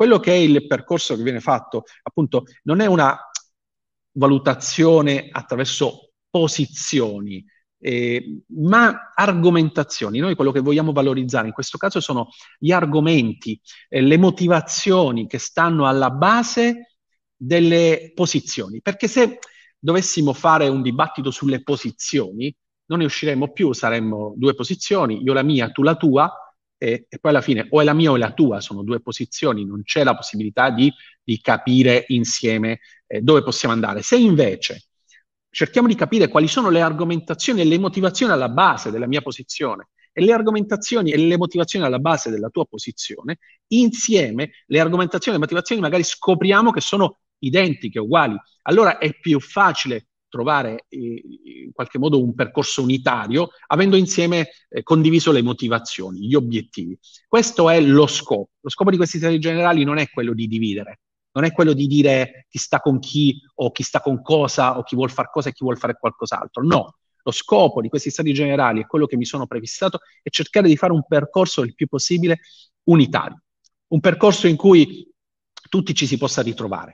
quello che è il percorso che viene fatto, appunto, non è una valutazione attraverso posizioni, eh, ma argomentazioni. Noi quello che vogliamo valorizzare in questo caso sono gli argomenti, eh, le motivazioni che stanno alla base delle posizioni. Perché se dovessimo fare un dibattito sulle posizioni, non ne usciremmo più, saremmo due posizioni, io la mia, tu la tua, e, e, poi alla fine o è la mia o è la tua, sono due posizioni, non c'è la possibilità di, di capire insieme eh, dove possiamo andare. Se invece cerchiamo di capire quali sono le argomentazioni e le motivazioni alla base della mia posizione e le argomentazioni e le motivazioni alla base della tua posizione, insieme le argomentazioni e le motivazioni magari scopriamo che sono identiche, uguali. Allora è più facile trovare eh, in qualche modo un percorso unitario, avendo insieme eh, condiviso le motivazioni, gli obiettivi. Questo è lo scopo. Lo scopo di questi stati generali non è quello di dividere, non è quello di dire chi sta con chi o chi sta con cosa o chi vuole fare cosa e chi vuole fare qualcos'altro. No, lo scopo di questi stati generali è quello che mi sono prefissato è cercare di fare un percorso il più possibile unitario, un percorso in cui tutti ci si possa ritrovare,